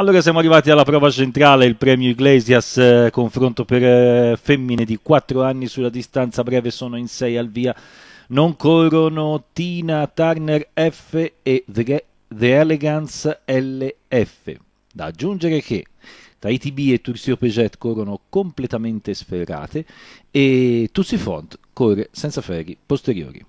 Allora siamo arrivati alla prova centrale, il premio Iglesias, eh, confronto per eh, femmine di 4 anni sulla distanza breve, sono in 6 al via. Non corrono Tina Turner F e The, The Elegance LF. Da aggiungere che Tahiti B e Tursio Peget corrono completamente sferrate e Tussi Font corre senza ferri posteriori.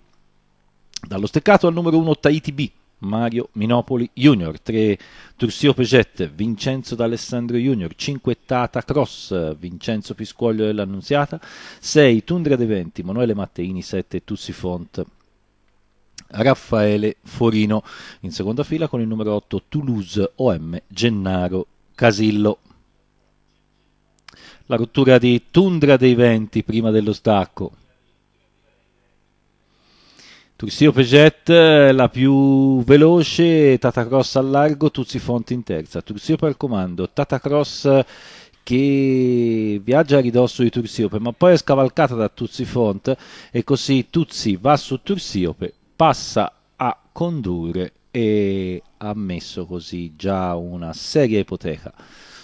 Dallo steccato al numero 1 Tahiti B, Mario Minopoli Junior, 3 Tursio Pegette, Vincenzo D'Alessandro Junior, 5 Tata Cross, Vincenzo Piscuoglio dell'Annunziata, 6 Tundra De Venti, Manuele Matteini, 7 Tuzzi Font. Raffaele Forino in seconda fila con il numero 8 Toulouse OM Gennaro Casillo la rottura di Tundra dei Venti prima dello stacco Turcio Peget eh, la più veloce, Tatacross al largo, Tuzzi Fonti in terza, Turcio per comando, Tatacross eh, che viaggia a ridosso di Tursiope, ma poi è scavalcata da Tuzzi Font e così Tuzzi va su Tursiope, passa a condurre e ha messo così già una seria ipoteca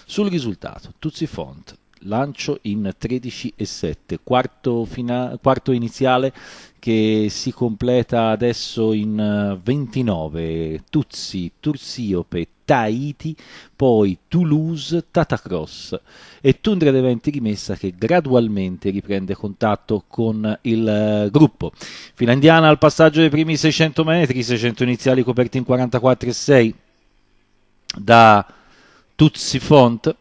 sul risultato. Tuzzi Font lancio in 13 e 7, quarto, fina- quarto iniziale che si completa adesso in 29, eh, Tuzzi, Tursiope, Tahiti, poi Toulouse, Tatacross e Tundra dei Eventi Rimessa che gradualmente riprende contatto con il eh, gruppo. Finlandiana al passaggio dei primi 600 metri, 600 iniziali coperti in 44,6 da Tuzzi Font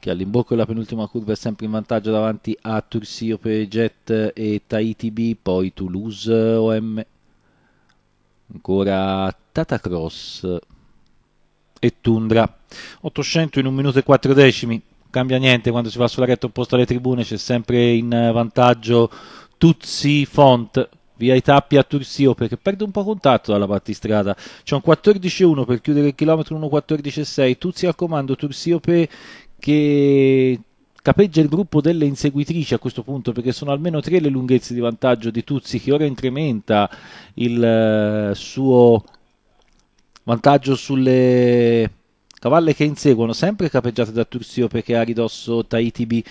che all'imbocco della penultima curva è sempre in vantaggio davanti a Tursio Jet e Tahiti B, poi Toulouse OM, ancora Tatacross e Tundra. 800 in 1 minuto e 4 decimi, cambia niente quando si va sulla retta opposta alle tribune, c'è sempre in vantaggio Tuzzi Font via i tappi a Tursio perché perde un po' contatto dalla battistrada. C'è un 14-1 per chiudere il chilometro 1.14.6. Tuzzi al comando, Tursio che capeggia il gruppo delle inseguitrici a questo punto perché sono almeno tre le lunghezze di vantaggio di Tuzzi che ora incrementa il eh, suo vantaggio sulle cavalle che inseguono sempre capeggiate da Turzio perché ha ridosso Tahiti B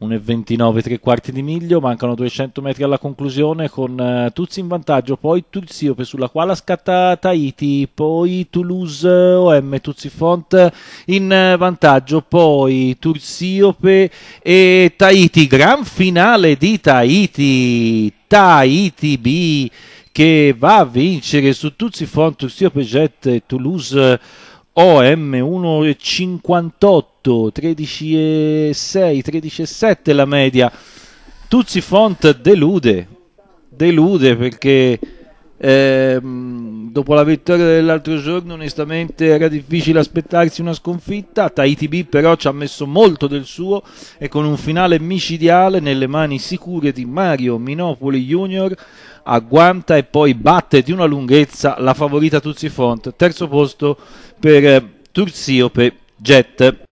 1,29 tre quarti di miglio, mancano 200 metri alla conclusione con eh, Tuzzi in vantaggio, poi Tulsiope sulla quale scatta Tahiti, poi Toulouse OM, Tuzzi Font in eh, vantaggio, poi Tulsiope e Tahiti, gran finale di Tahiti, Tahiti B che va a vincere su Tuzzi Font, Tulsiope Jet e Toulouse OM 1,58, 13,6, 13,7 la media. Tuzzi Font delude, delude perché eh, dopo la vittoria dell'altro giorno, onestamente era difficile aspettarsi una sconfitta. Tahiti B però ci ha messo molto del suo e con un finale micidiale nelle mani sicure di Mario Minopoli Junior agguanta e poi batte di una lunghezza la favorita Tuzzi Font. Terzo posto per eh, Turziope Jet.